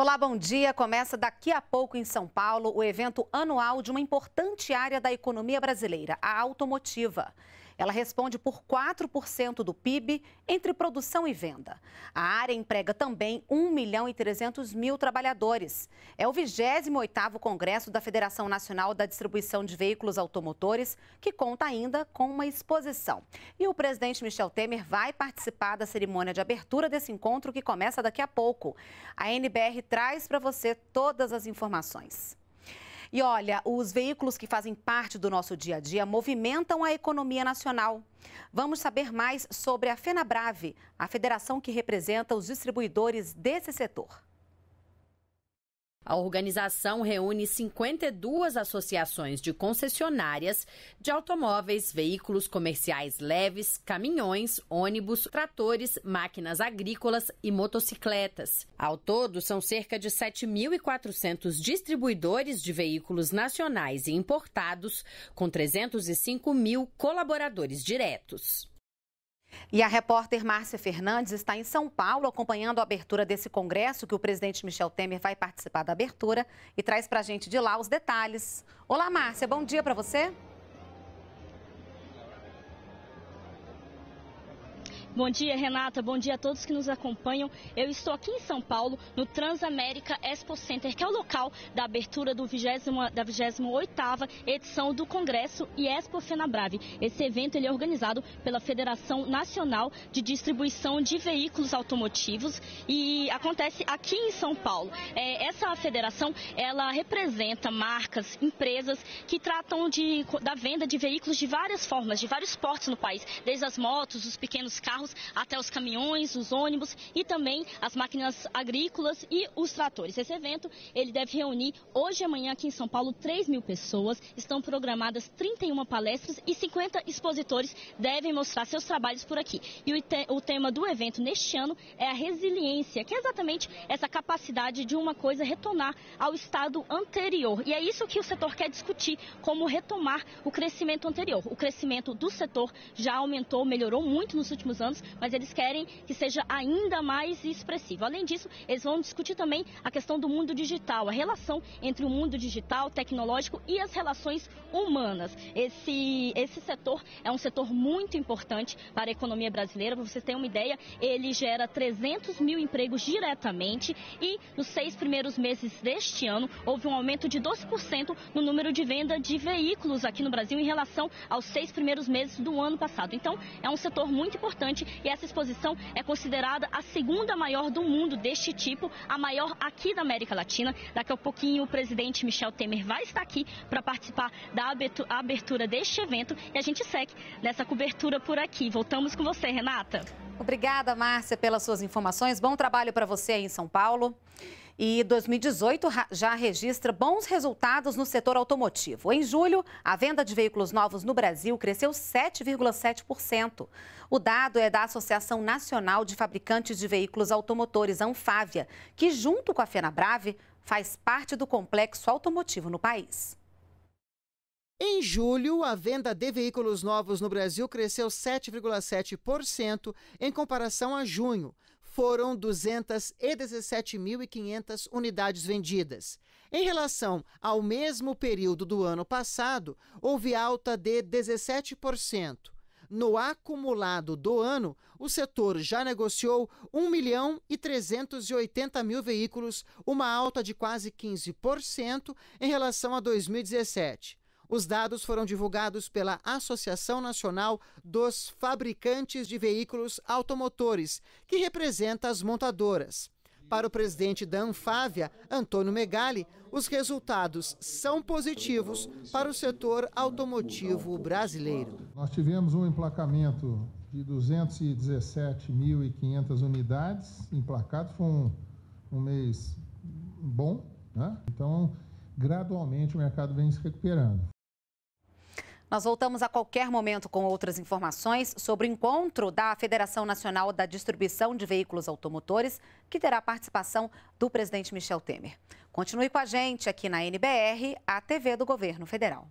Olá, bom dia. Começa daqui a pouco em São Paulo o evento anual de uma importante área da economia brasileira, a automotiva. Ela responde por 4% do PIB entre produção e venda. A área emprega também 1 milhão e 300 mil trabalhadores. É o 28º Congresso da Federação Nacional da Distribuição de Veículos Automotores, que conta ainda com uma exposição. E o presidente Michel Temer vai participar da cerimônia de abertura desse encontro que começa daqui a pouco. A NBR traz para você todas as informações. E olha, os veículos que fazem parte do nosso dia a dia movimentam a economia nacional. Vamos saber mais sobre a FenaBrave, a federação que representa os distribuidores desse setor. A organização reúne 52 associações de concessionárias de automóveis, veículos comerciais leves, caminhões, ônibus, tratores, máquinas agrícolas e motocicletas. Ao todo, são cerca de 7.400 distribuidores de veículos nacionais e importados, com 305 mil colaboradores diretos. E a repórter Márcia Fernandes está em São Paulo acompanhando a abertura desse congresso que o presidente Michel Temer vai participar da abertura e traz para a gente de lá os detalhes. Olá, Márcia, bom dia para você. Bom dia, Renata. Bom dia a todos que nos acompanham. Eu estou aqui em São Paulo, no Transamérica Expo Center, que é o local da abertura 20, da 28ª edição do Congresso e Expo Fenabrave. Esse evento ele é organizado pela Federação Nacional de Distribuição de Veículos Automotivos e acontece aqui em São Paulo. É, essa federação, ela representa marcas, empresas que tratam de, da venda de veículos de várias formas, de vários portos no país, desde as motos, os pequenos carros, carros até os caminhões, os ônibus e também as máquinas agrícolas e os tratores. Esse evento ele deve reunir hoje e amanhã aqui em São Paulo 3 mil pessoas. Estão programadas 31 palestras e 50 expositores devem mostrar seus trabalhos por aqui. E o, te, o tema do evento neste ano é a resiliência, que é exatamente essa capacidade de uma coisa retornar ao estado anterior. E é isso que o setor quer discutir, como retomar o crescimento anterior. O crescimento do setor já aumentou, melhorou muito nos últimos anos anos, mas eles querem que seja ainda mais expressivo. Além disso, eles vão discutir também a questão do mundo digital, a relação entre o mundo digital, tecnológico e as relações humanas. Esse, esse setor é um setor muito importante para a economia brasileira. Para vocês terem uma ideia, ele gera 300 mil empregos diretamente e nos seis primeiros meses deste ano houve um aumento de 12% no número de venda de veículos aqui no Brasil em relação aos seis primeiros meses do ano passado. Então, é um setor muito importante e essa exposição é considerada a segunda maior do mundo deste tipo, a maior aqui da América Latina. Daqui a pouquinho o presidente Michel Temer vai estar aqui para participar da abertura deste evento e a gente segue nessa cobertura por aqui. Voltamos com você, Renata. Obrigada, Márcia, pelas suas informações. Bom trabalho para você aí em São Paulo. E 2018 já registra bons resultados no setor automotivo. Em julho, a venda de veículos novos no Brasil cresceu 7,7%. O dado é da Associação Nacional de Fabricantes de Veículos Automotores, Anfávia, que, junto com a FenaBrave, faz parte do complexo automotivo no país. Em julho, a venda de veículos novos no Brasil cresceu 7,7% em comparação a junho foram 217.500 unidades vendidas. Em relação ao mesmo período do ano passado, houve alta de 17%. No acumulado do ano, o setor já negociou 1 milhão e 380 mil veículos, uma alta de quase 15% em relação a 2017. Os dados foram divulgados pela Associação Nacional dos Fabricantes de Veículos Automotores, que representa as montadoras. Para o presidente da Anfávia, Antônio Megali, os resultados são positivos para o setor automotivo brasileiro. Nós tivemos um emplacamento de 217.500 unidades emplacadas, foi um, um mês bom, né? então gradualmente o mercado vem se recuperando. Nós voltamos a qualquer momento com outras informações sobre o encontro da Federação Nacional da Distribuição de Veículos Automotores, que terá participação do presidente Michel Temer. Continue com a gente aqui na NBR, a TV do Governo Federal.